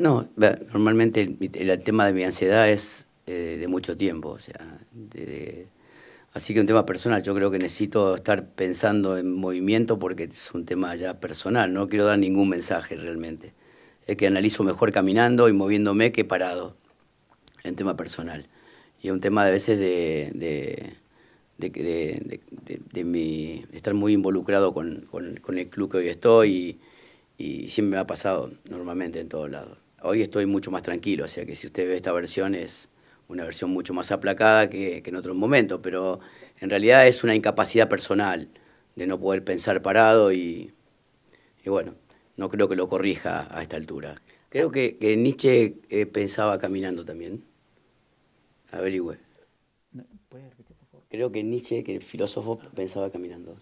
No, normalmente el, tema de mi ansiedad es eh, de mucho tiempo, o sea, así que un tema personal, yo creo que necesito estar pensando en movimiento porque es un tema ya personal, no quiero dar ningún mensaje realmente, es que analizo mejor caminando y moviéndome que parado, en tema personal, y es un tema de veces de, de de, de, estar muy involucrado con, el club que hoy estoy y siempre me ha pasado normalmente en todos lados. Hoy estoy mucho más tranquilo, o sea que si usted ve esta versión es una versión mucho más aplacada que, en otros momentos, pero en realidad es una incapacidad personal de no poder pensar parado y, bueno, no creo que lo corrija a esta altura. Creo que, Nietzsche eh, pensaba caminando también. Averigüe. Creo que Nietzsche, que el filósofo, pensaba caminando.